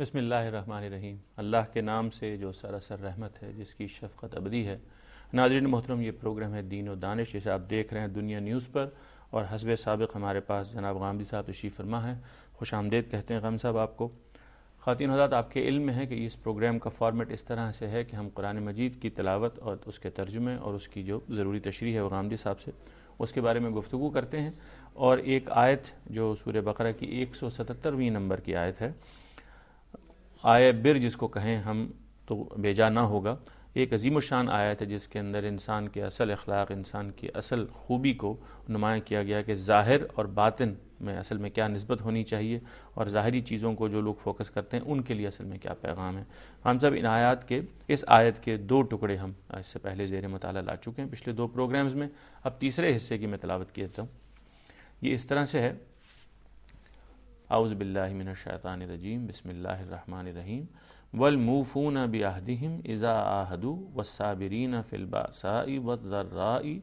बसमीम अल्लाह के नाम से जो सरासर रहमत है जिसकी शफकत अबदी है नाजरन मोहतरम ये प्रोग्राम है दीन और दानिश जिसे आप देख रहे हैं दुनिया न्यूज़ पर और हसब सबक हमारे पास जनाब गामदी साहब तशीफ़ फरमा है खुश आमदेद कहते हैं गम साहब आपको ख़ातिन हजात आपके इल्म है कि इस प्रोग्राम का फॉर्मेट इस तरह से है कि हम कुरान मजीद की तलावत और उसके तर्जुमे और उसकी जो ज़रूरी तशरी है गांधी साहब से उसके बारे में गुफ्तु करते हैं और एक आयत जो सूर्य बकरा की एक सौ सतहत्तरवीं नंबर की आयत है आय बिर जिसको कहें हम तो बेजा ना होगा एक अजीम शान आयत है जिसके अंदर इंसान के असल अखलाक इंसान की असल खूबी को नुमाया किया गया कि ज़ाहिर और बातिन में असल में क्या नस्बत होनी चाहिए और ज़ाहरी चीज़ों को जो लोग फोकस करते हैं उनके लिए असल में क्या पैगाम है हम सब इन आयात के इस आयत के दो टुकड़े हम इससे पहले जेर मताल ला चुके हैं पिछले दो प्रोग्राम्स में अब तीसरे हिस्से की मैं तलावत किया था ये इस तरह से है आउज़बिल्लिमिनशैतानरजीम बसमीम वलमूफ़ून बहदहम इज़ा आहदू वसाबरीन फ़िलबासाई वज़र्राई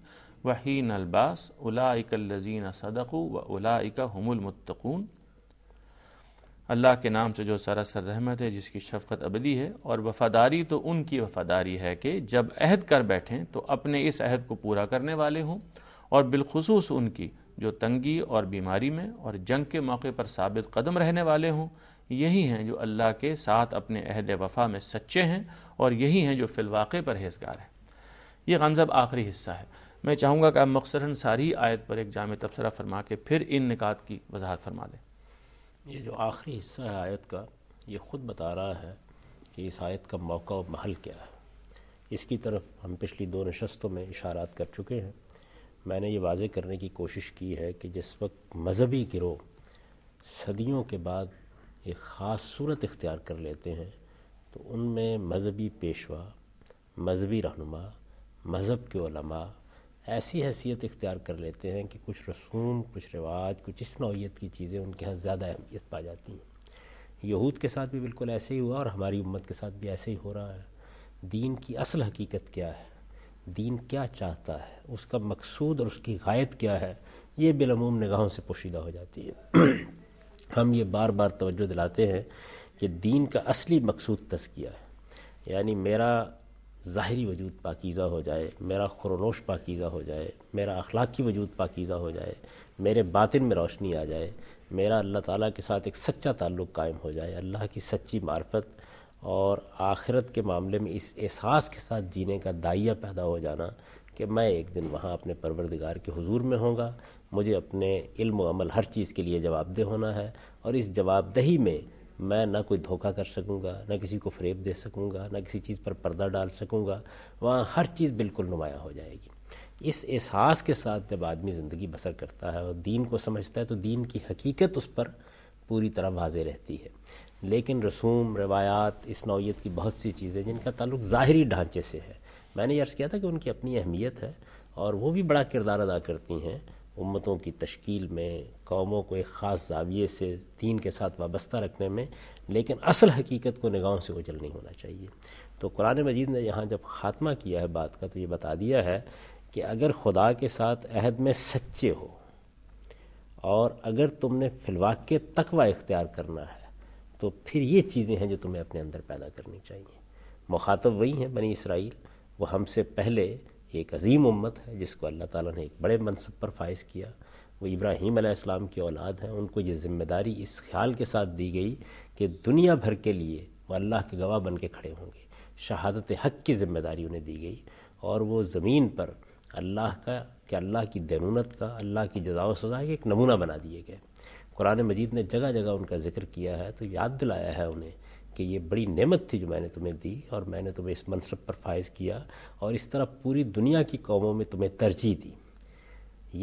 वहीन अलबास उलाइकल्लजीन सदक़ू व उलाइका हमलमतकून अल्लाह के नाम से जो सरासर रहमत है जिसकी शफकत अबदी है और वफ़ादारी तो उनकी वफ़ादारी है कि जब अहद कर बैठें तो अपने इस अहद को पूरा करने वाले हों और बिलखसूस उनकी जो तंगी और बीमारी में और जंग के मौके पर साबित कदम रहने वाले हों यही हैं जो अल्लाह के साथ अपने अहद वफा में सच्चे हैं और यही हैं जो फिलवाक़े परहेजगार हैं ये गमज़ब आखिरी हिस्सा है मैं चाहूँगा कि आप मकसरा सारी आयत पर एक जाम तबसरा फरमा के फिर इन निकात की वजाहत फरमा दें ये जो आखिरी हिस्सा है आयत का ये ख़ुद बता रहा है कि इस आयत का मौका और महल क्या है इसकी तरफ हम पिछली दो नशस्तों में इशारात कर चुके हैं मैंने ये वाजे करने की कोशिश की है कि जिस वक्त मजहबी गिरोह सदियों के बाद एक ख़ास सूरत इख्तियार कर लेते हैं तो उनमें मजहबी पेशवा मजहबी रहनुमा मज़हब के ओलमा ऐसी हैसियत इख्तियार कर लेते हैं कि कुछ रसूम कुछ रिवाज कुछ इस नौीयत की चीज़ें उनके यहाँ ज़्यादा अहमियत पा जाती हैं यहूद के साथ भी बिल्कुल ऐसे ही हुआ और हमारी उम्मत के साथ भी ऐसे ही हो रहा है दीन की असल हकीकत क्या है दीन क्या चाहता है उसका मकसूद और उसकी गायत क्या है ये बिलमूम निगाहों से पोशीदा हो जाती है हम ये बार बार तवज्जो दिलाते हैं कि दीन का असली मकसूद तस्किया है यानी मेरा ज़ाहरी वजूद पाकिज़ा हो जाए मेरा खरोनोश पाकीज़ा हो जाए मेरा अखलाक़ी वजूद पाकिज़ा हो जाए मेरे बातिन में रोशनी आ जाए मेरा अल्लाह ताला के साथ एक सच्चा ताल्लुक़ कायम हो जाए अल्लाह की सच्ची मार्फत और आखिरत के मामले में इस एहसास के साथ जीने का दाइया पैदा हो जाना कि मैं एक दिन वहाँ अपने परवरदिगार के हुजूर में होऊंगा मुझे अपने इल्म अमल हर चीज़ के लिए जवाबदेह होना है और इस जवाबदेही में मैं ना कोई धोखा कर सकूँगा ना किसी को फ्रेब दे सकूँगा ना किसी चीज़ पर पर्दा डाल सकूँगा वहाँ हर चीज़ बिल्कुल नुमाया हो जाएगी इस एहसास के साथ जब आदमी ज़िंदगी बसर करता है और दीन को समझता है तो दीन की हकीकत उस पर पूरी तरह वाज़े रहती है लेकिन रसूम रवायात इस नौीयत की बहुत सी चीज़ें जिनका ताल्लुक ज़ाहरी ढांचे से है मैंने अर्ज़ किया था कि उनकी अपनी अहमियत है और वो भी बड़ा किरदार अदा करती हैं उम्मतों की तश्कील में कौमों को एक ख़ास जाविये से दीन के साथ वाबस्ता रखने में लेकिन असल हकीकत को निगाहों से उजल नहीं होना चाहिए तो कुरान मजीद ने यहाँ जब ख़ात्मा किया है बात का तो ये बता दिया है कि अगर खुदा के साथ अहद में सच्चे हो और अगर तुमने फिलवा के तकवा इख्तियार करना है तो फिर ये चीज़ें हैं जो तुम्हें अपने अंदर पैदा करनी चाहिए मुखातब वही हैं बनी इसराइल वो हमसे पहले एक अजीम उम्मत है जिसको अल्लाह ताला ने एक बड़े मनसब पर फायज़ किया वो इब्राहीम अलैहिस्सलाम की औलाद हैं उनको ये ज़िम्मेदारी इस ख्याल के साथ दी गई कि दुनिया भर के लिए वो अल्लाह के गवाह बन के खड़े होंगे शहादत हक की ज़िम्मेदारी उन्हें दी गई और वो ज़मीन पर अल्लाह का कि अल्लाह की दैनूनत का अल्लाह की जजा सज़ा एक नमूना बना दिए गए कुरान मजीद ने जगह जगह उनका जिक्र किया है तो याद दिलाया है उन्हें कि ये बड़ी नेमत थी जो मैंने तुम्हें दी और मैंने तुम्हें इस मनसब पर फायज़ किया और इस तरह पूरी दुनिया की कौमों में तुम्हें तरजीह दी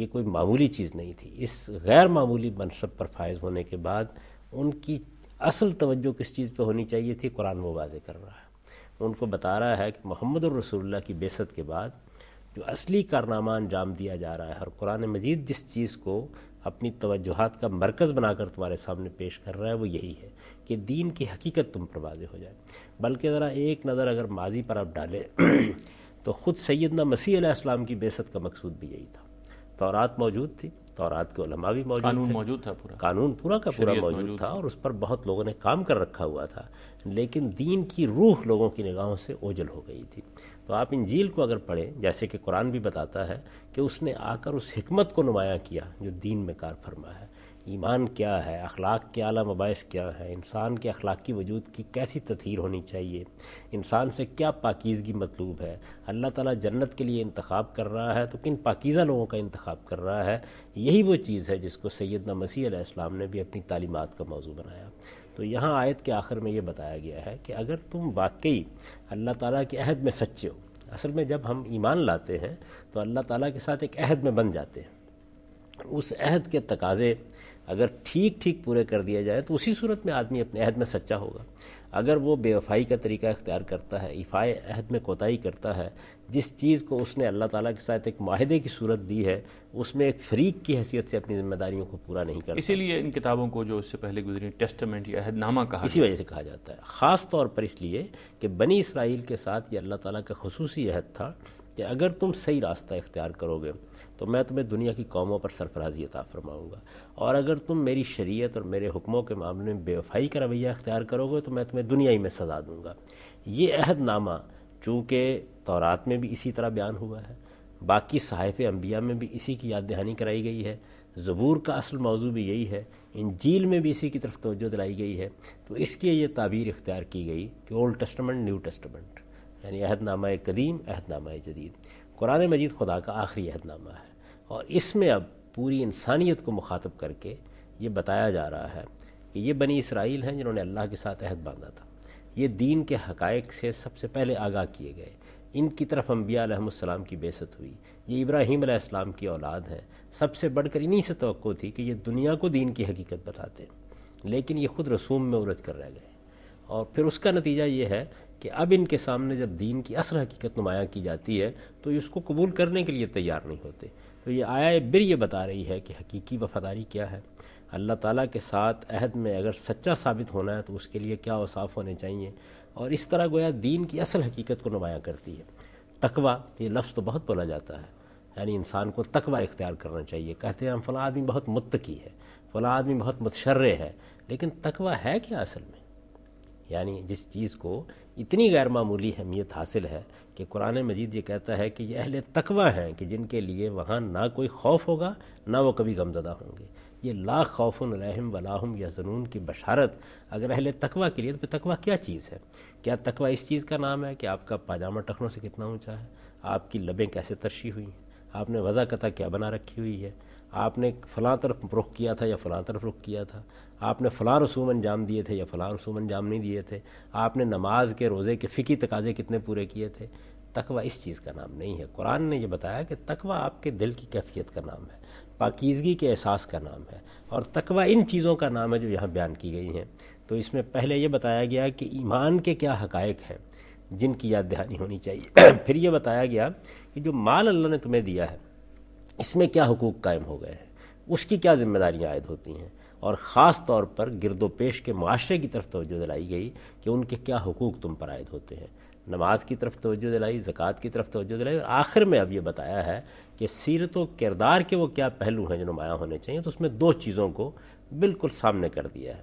ये कोई मामूली चीज़ नहीं थी इस गैर मामूली मनसब पर फायज़ होने के बाद उनकी असल तवज्जो किस चीज़ पर होनी चाहिए थी कुरान वो वाजे कर रहा है उनको बता रहा है कि मोहम्मद रसोल्ला की बेसत के बाद जो असली कारनामा अंजाम दिया जा रहा है और कुरान मजीद जिस चीज़ को अपनी तोजुहत का मरकज़ बनाकर तुम्हारे सामने पेश कर रहा है वो यही है कि दीन की हकीकत तुम पर वाज हो जाए बल्कि ज़रा एक नज़र अगर माजी पर आप डालें तो ख़ुद सैदना मसीह की बेसत का मकसूद भी यही था तो मौजूद थी तौरात के उलमा भी मौजूद कानून मौजूद था पूरा कानून पूरा का पूरा मौजूद था और उस पर बहुत लोगों ने काम कर रखा हुआ था लेकिन दीन की रूह लोगों की निगाहों से ओझल हो गई थी तो आप इंजील को अगर पढ़ें जैसे कि कुरान भी बताता है कि उसने आकर उस हमत को नुमाया किया जो दीन में कार फरमा है ईमान क्या है अखलाक के अला मबास क्या है इंसान के अखलाक वजूद की कैसी तथहर होनी चाहिए इंसान से क्या पाकिजगी मतलूब है अल्लाह ताली जन्नत के लिए इंतखब कर रहा है तो किन पाकिज़ा लोगों का इंतखब कर रहा है यही वो चीज़ है जिसको सैदना मसीह इस्लाम ने भी अपनी तालीमत का मौजू बनाया तो यहाँ आयत के आखिर में ये बताया गया है कि अगर तुम वाकई अल्लाह ताली के अहद में सच्चे हो असल में जब हम ईमान लाते हैं तो अल्लाह ताली के साथ एक अहद में बन जाते हैं उस अहद के तकाज़े अगर ठीक ठीक पूरे कर दिया जाए तो उसी सूरत में आदमी अपने अहद में सच्चा होगा अगर वो बेवफाई का तरीका इख्तियार करता है इफ़ाए अहद में कोताही करता है जिस चीज़ को उसने अल्लाह ताला के साथ एक माहदे की सूरत दी है उसमें एक फरीक की हैसियत से अपनी जिम्मेदारियों को पूरा नहीं कर इसीलिए इन किताबों को जो उससे पहले गुजरी टेस्टमेंट या अहदनामा कहा इसी वजह से कहा जाता है ख़ास तौर पर इसलिए कि बनी इसराइल के साथ ये अल्लाह ताला का खसूसी अहद था कि अगर तुम सही रास्ता इख्तियार करोगे तो मैं तुम्हें दुनिया की कौमों पर सरफराजी अता फरमाऊँगा और अगर तुम मेरी शरीयत और मेरे हुक्मों के मामले में बेवफाई का रवैया इख्तियार करोगे तो मैं तुम्हें दुनिया ही में सजा दूँगा ये अहदनामा चूँकि तौरात में भी इसी तरह बयान हुआ है बाकी सहाफ़ अम्बिया में भी इसी की याद दहानी कराई गई है ज़बूर का असल मौजू भी यही है इन झील में भी इसी की तरफ तोज्जो दिलाई गई है तो इसके ये ताबीर इख्तियार की गई कि ओल्ड टेस्टमेंट न्यू टेस्टमेंट यानी अहद नामा कदीम अहदनामा जदीद कुरान मजीद खुदा का आखिरी अहदनामा है और इसमें अब पूरी इंसानियत को मुखातब करके ये बताया जा रहा है कि ये बनी इसराइल हैं जिन्होंने अल्लाह के साथ अहद बांधा था ये दीन के हकायक से सबसे पहले आगाह किए गए इनकी तरफ अम्बियाम की बेसत हुई ये इब्राहीम आसमाम की औलाद हैं सबसे बढ़कर इन्हीं से तो थी कि ये दुनिया को दीन की हकीकत बताते हैं लेकिन ये ख़ुद रसूम में उलझ कर रह गए और फिर उसका नतीजा ये है कि अब इनके सामने जब दीन की असल हकीकत नुमाया की जाती है तो इसको कबूल करने के लिए तैयार नहीं होते तो ये आया बिर ये बता रही है कि हकीकी वफादारी क्या है अल्लाह ताला के साथ अहद में अगर सच्चा साबित होना है तो उसके लिए क्या वसाफ होने चाहिए और इस तरह गोया दीन की असल हकीकत को नुमाया करती है तकवा ये लफ्ज़ तो बहुत बोला जाता है यानी इंसान को तकवा इख्तियार करना चाहिए कहते हैं हम फला आदमी बहुत मुतकी है फला आदमी बहुत मतशर्र है लेकिन तकवा है क्या असल में यानी जिस चीज़ को इतनी गैर मामूली अहमियत हासिल है कि कुरान मजीद ये कहता है कि ये अहले तकवा हैं कि जिनके लिए वहाँ ना कोई खौफ होगा ना वो कभी गमजदा होंगे ये ला खौफन रहम वलाहम या ज़नून की बशारत अगर अहल तकवा के लिए तो तकवा क्या चीज़ है क्या तकवा इस चीज़ का नाम है कि आपका पाजामा टखनों से कितना ऊँचा है आपकी लबें कैसे तरशी हुई हैं आपने वज़ा कता क्या बना रखी हुई है आपने फ़लाँ तरफ रुख किया था या फ़लाँ तरफ रुख किया था आपने फ़लाँ रसूम अंजाम दिए थे या फ़लाँ रसूम अंजाम नहीं दिए थे आपने नमाज के रोज़े के फ़िकी तकाजे कितने पूरे किए थे तकवा इस चीज़ का नाम नहीं है कुरान ने यह बताया कि तकवा आपके दिल की कैफियत का नाम है पाकिजगी के एहसास का नाम है और तकवा इन चीज़ों का नाम है जो यहाँ बयान की गई हैं तो इसमें पहले ये बताया गया कि ईमान के क्या हकायक हैं जिनकी याद दहानी होनी चाहिए फिर ये बताया गया कि जो माल अल्लाह ने तुम्हें दिया है इसमें क्या हकूक़ कायम हो गए हैं उसकी क्या जिम्मेदारियाँ आयद होती हैं और ख़ास तौर पर गिरदोपेश के माशरे की तरफ तोजो दिलाई गई कि उनके क्या हकूक़ तुम पर आयद होते हैं नमाज की तरफ तोज्जो दिलाई ज़क़़त की तरफ तोज्जो दिलाई और आखिर में अब ये बताया है कि सीरत व किरदार के वो क्या पहलू हैं जो नुमाया होने चाहिए तो उसमें दो चीज़ों को बिल्कुल सामने कर दिया है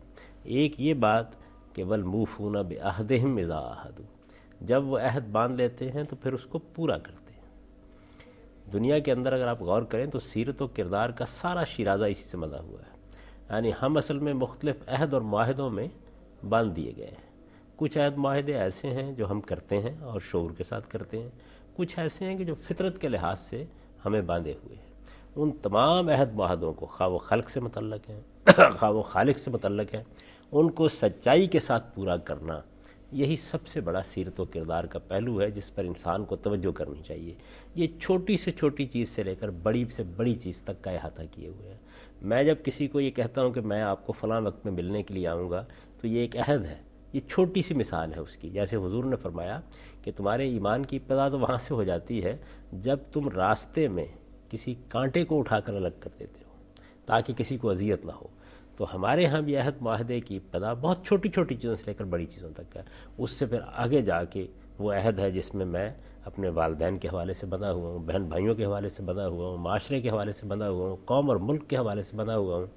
एक ये बात कि वल मूफूना बहदहम मिज़ा अहद जब वह अहद बांध लेते हैं तो फिर उसको पूरा करते हैं दुनिया के अंदर अगर आप गौर करें तो सीरत व किरदार का सारा शराजा इसी से मदा हुआ है यानी हम असल में मुख्तलिफ़ अहद और माहदों में बांध दिए गए हैं कुछ आयद माहदे ऐसे हैं जो हम करते हैं और शौर के साथ करते हैं कुछ ऐसे हैं कि जो फितरत के लिहाज से हमें बांधे हुए हैं उन तमाम अहद माहदों को खा व खलक से मतलब हैं खा व खालिक से मतलब हैं उनको सच्चाई के साथ पूरा करना यही सबसे बड़ा सीरत व किरदार का पहलू है जिस पर इंसान को तवज्जो करनी चाहिए ये छोटी से छोटी चीज़ से लेकर बड़ी से बड़ी चीज़ तक का अहाता किए हुए हैं मैं जब किसी को ये कहता हूँ कि मैं आपको फ़लाँ वक्त में मिलने के लिए आऊँगा तो ये एक अहद है ये छोटी सी मिसाल है उसकी जैसे हुजूर ने फरमाया कि तुम्हारे ईमान की पैदा तो वहाँ से हो जाती है जब तुम रास्ते में किसी कांटे को उठाकर अलग कर देते हो ताकि किसी को अजियत ना हो तो हमारे यहाँ भी अहद माहदे की पैदा बहुत छोटी छोटी चीज़ों से लेकर बड़ी चीज़ों तक है उससे फिर आगे जाके वो अहद है जिसमें मैं अपने वालदेन के हवाले से बंधा हुआ हूँ बहन भाइयों के हवाले से बंधा हुआ हूँ माशरे के हवाले से बंधा हुआ हूँ कौम और मुल्क के हवाले से बंधा हुआ हूँ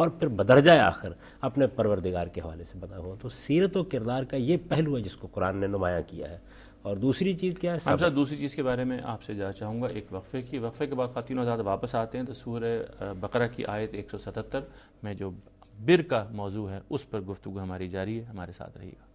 और फिर बदरजा आखिर अपने परवरदिगार के हवाले से बंधा हुआ हूँ तो सीरत व किरदार का ये पहलू है जिसको कुरान ने नुमाया किया है और दूसरी चीज़ क्या है अच्छा, साहब दूसरी चीज़ के बारे में आपसे जाना चाहूँगा एक वक्फ़े की वक्फ़े के बाद खातिन आज़ाद वापस आते हैं तो सूर बकरा की आयत एक सौ सतहत्तर में जो बिर का मौजू है उस पर गुफ्तु हमारी जारी है हमारे साथ रहिएगा